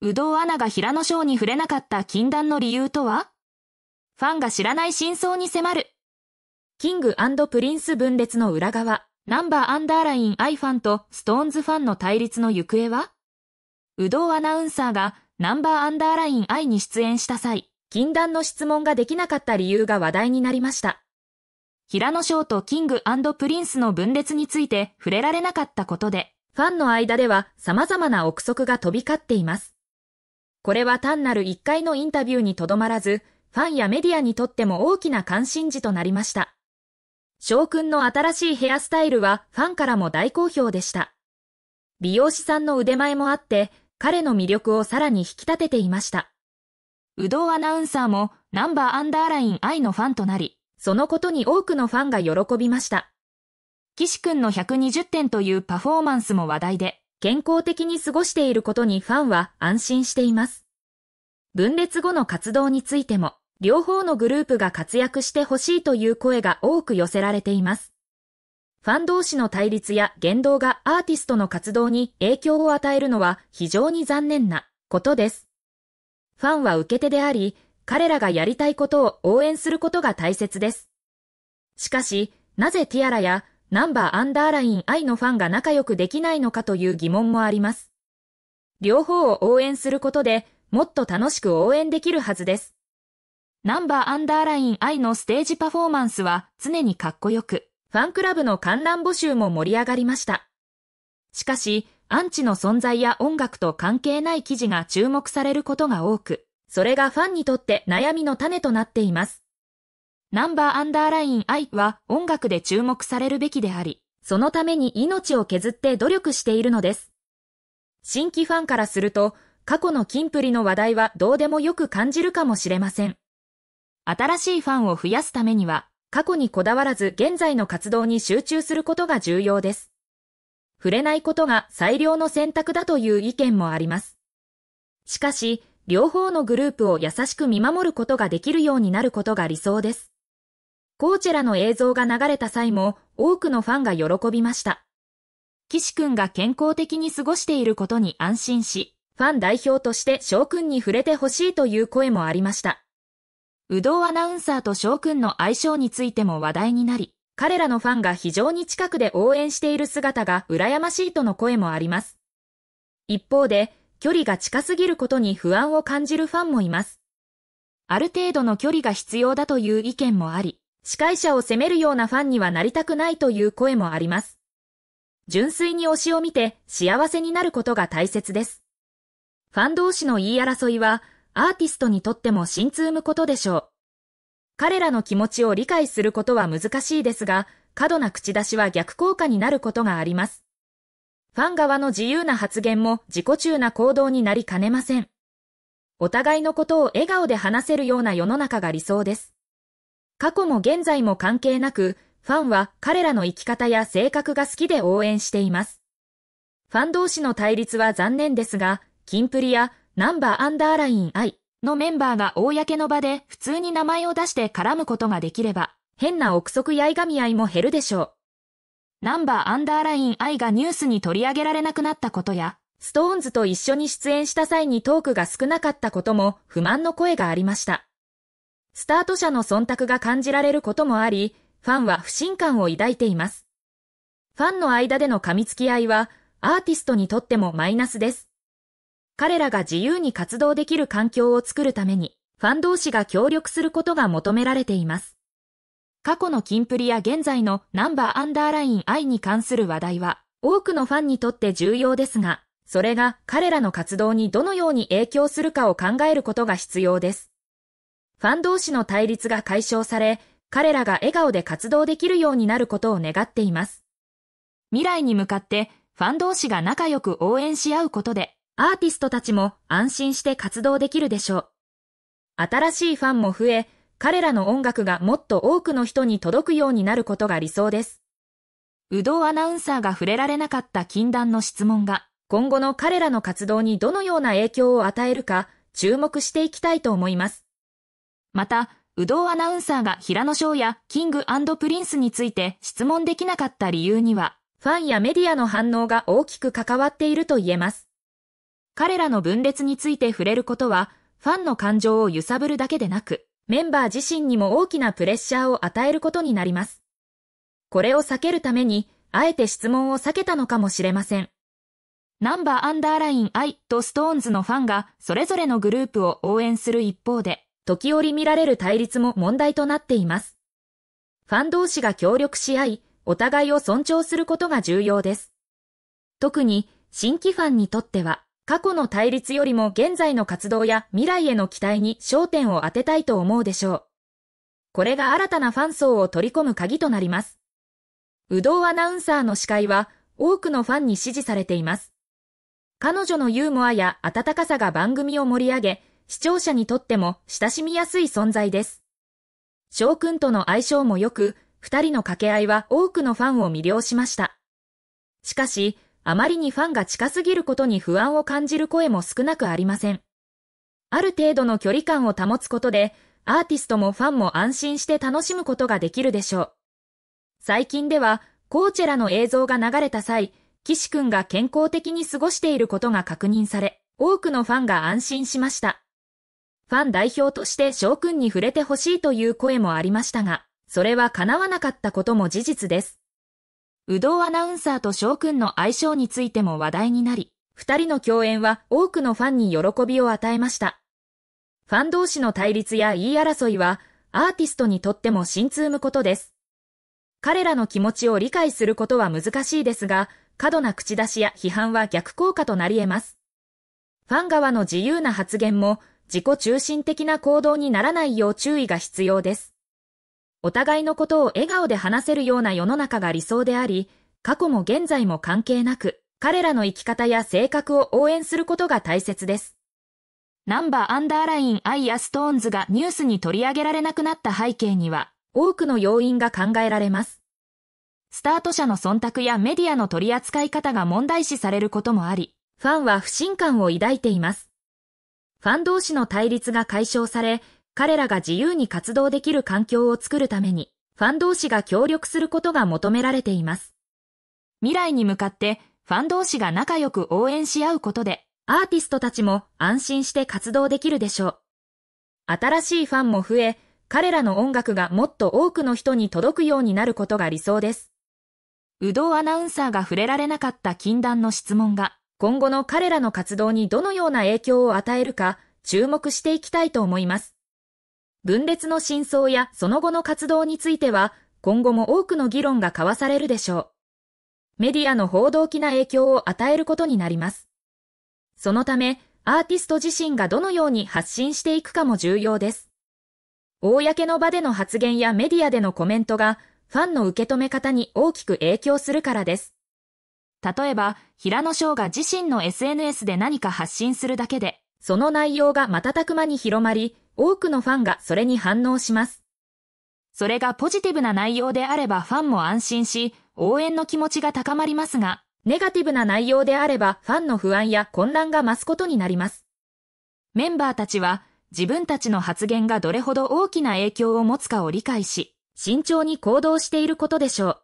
うどうアナが平野翔に触れなかった禁断の理由とはファンが知らない真相に迫る。キングプリンス分裂の裏側、ナンバーアンダーラインアイファンとストーンズファンの対立の行方はうどうアナウンサーがナンバーアンダーラインアイに出演した際、禁断の質問ができなかった理由が話題になりました。平野翔とキングプリンスの分裂について触れられなかったことで、ファンの間では様々な憶測が飛び交っています。これは単なる1回のインタビューにとどまらず、ファンやメディアにとっても大きな関心事となりました。翔くんの新しいヘアスタイルはファンからも大好評でした。美容師さんの腕前もあって、彼の魅力をさらに引き立てていました。有働アナウンサーもナンバーアンダーライン愛のファンとなり、そのことに多くのファンが喜びました。岸くんの120点というパフォーマンスも話題で、健康的に過ごしていることにファンは安心しています。分裂後の活動についても、両方のグループが活躍してほしいという声が多く寄せられています。ファン同士の対立や言動がアーティストの活動に影響を与えるのは非常に残念なことです。ファンは受け手であり、彼らがやりたいことを応援することが大切です。しかし、なぜティアラやナンバーアンダーライン愛のファンが仲良くできないのかという疑問もあります。両方を応援することで、もっと楽しく応援できるはずです。ナンバーアンダーライン愛のステージパフォーマンスは常にかっこよく、ファンクラブの観覧募集も盛り上がりました。しかし、アンチの存在や音楽と関係ない記事が注目されることが多く、それがファンにとって悩みの種となっています。ナンバーアンダーライン I は音楽で注目されるべきであり、そのために命を削って努力しているのです。新規ファンからすると、過去のキンプリの話題はどうでもよく感じるかもしれません。新しいファンを増やすためには、過去にこだわらず現在の活動に集中することが重要です。触れないことが最良の選択だという意見もあります。しかし、両方のグループを優しく見守ることができるようになることが理想です。コーチェラの映像が流れた際も多くのファンが喜びました。岸くんが健康的に過ごしていることに安心し、ファン代表として翔くんに触れてほしいという声もありました。うどうアナウンサーと翔くんの相性についても話題になり、彼らのファンが非常に近くで応援している姿が羨ましいとの声もあります。一方で、距離が近すぎることに不安を感じるファンもいます。ある程度の距離が必要だという意見もあり、司会者を責めるようなファンにはなりたくないという声もあります。純粋に推しを見て幸せになることが大切です。ファン同士の言い争いは、アーティストにとっても心痛むことでしょう。彼らの気持ちを理解することは難しいですが、過度な口出しは逆効果になることがあります。ファン側の自由な発言も自己中な行動になりかねません。お互いのことを笑顔で話せるような世の中が理想です。過去も現在も関係なく、ファンは彼らの生き方や性格が好きで応援しています。ファン同士の対立は残念ですが、キンプリやナンバーアンダーライン I のメンバーが公の場で普通に名前を出して絡むことができれば、変な憶測やいがみ合いも減るでしょう。ナンバーアンダーライン I がニュースに取り上げられなくなったことや、ストーンズと一緒に出演した際にトークが少なかったことも不満の声がありました。スタート者の忖度が感じられることもあり、ファンは不信感を抱いています。ファンの間での噛みつき合いは、アーティストにとってもマイナスです。彼らが自由に活動できる環境を作るために、ファン同士が協力することが求められています。過去のキンプリや現在のナンバーアンダーライン愛に関する話題は、多くのファンにとって重要ですが、それが彼らの活動にどのように影響するかを考えることが必要です。ファン同士の対立が解消され、彼らが笑顔で活動できるようになることを願っています。未来に向かってファン同士が仲良く応援し合うことで、アーティストたちも安心して活動できるでしょう。新しいファンも増え、彼らの音楽がもっと多くの人に届くようになることが理想です。有働アナウンサーが触れられなかった禁断の質問が、今後の彼らの活動にどのような影響を与えるか、注目していきたいと思います。また、有働アナウンサーが平野翔やキングプリンスについて質問できなかった理由には、ファンやメディアの反応が大きく関わっていると言えます。彼らの分裂について触れることは、ファンの感情を揺さぶるだけでなく、メンバー自身にも大きなプレッシャーを与えることになります。これを避けるために、あえて質問を避けたのかもしれません。ナンバーアンダーライン I とストーンズのファンがそれぞれのグループを応援する一方で、時折見られる対立も問題となっています。ファン同士が協力し合い、お互いを尊重することが重要です。特に、新規ファンにとっては、過去の対立よりも現在の活動や未来への期待に焦点を当てたいと思うでしょう。これが新たなファン層を取り込む鍵となります。うどうアナウンサーの司会は、多くのファンに支持されています。彼女のユーモアや温かさが番組を盛り上げ、視聴者にとっても親しみやすい存在です。翔くんとの相性も良く、二人の掛け合いは多くのファンを魅了しました。しかし、あまりにファンが近すぎることに不安を感じる声も少なくありません。ある程度の距離感を保つことで、アーティストもファンも安心して楽しむことができるでしょう。最近では、コーチェラの映像が流れた際、岸くんが健康的に過ごしていることが確認され、多くのファンが安心しました。ファン代表として翔くんに触れてほしいという声もありましたが、それは叶わなかったことも事実です。どうアナウンサーと翔くんの相性についても話題になり、二人の共演は多くのファンに喜びを与えました。ファン同士の対立や言い争いは、アーティストにとっても心痛むことです。彼らの気持ちを理解することは難しいですが、過度な口出しや批判は逆効果となり得ます。ファン側の自由な発言も、自己中心的な行動にならないよう注意が必要です。お互いのことを笑顔で話せるような世の中が理想であり、過去も現在も関係なく、彼らの生き方や性格を応援することが大切です。ナンバーアンダーラインアイアストーンズがニュースに取り上げられなくなった背景には、多くの要因が考えられます。スタート者の忖度やメディアの取り扱い方が問題視されることもあり、ファンは不信感を抱いています。ファン同士の対立が解消され、彼らが自由に活動できる環境を作るために、ファン同士が協力することが求められています。未来に向かって、ファン同士が仲良く応援し合うことで、アーティストたちも安心して活動できるでしょう。新しいファンも増え、彼らの音楽がもっと多くの人に届くようになることが理想です。うどうアナウンサーが触れられなかった禁断の質問が、今後の彼らの活動にどのような影響を与えるか注目していきたいと思います。分裂の真相やその後の活動については、今後も多くの議論が交わされるでしょう。メディアの報道機な影響を与えることになります。そのため、アーティスト自身がどのように発信していくかも重要です。公の場での発言やメディアでのコメントが、ファンの受け止め方に大きく影響するからです。例えば、平野翔が自身の SNS で何か発信するだけで、その内容が瞬く間に広まり、多くのファンがそれに反応します。それがポジティブな内容であればファンも安心し、応援の気持ちが高まりますが、ネガティブな内容であればファンの不安や混乱が増すことになります。メンバーたちは、自分たちの発言がどれほど大きな影響を持つかを理解し、慎重に行動していることでしょう。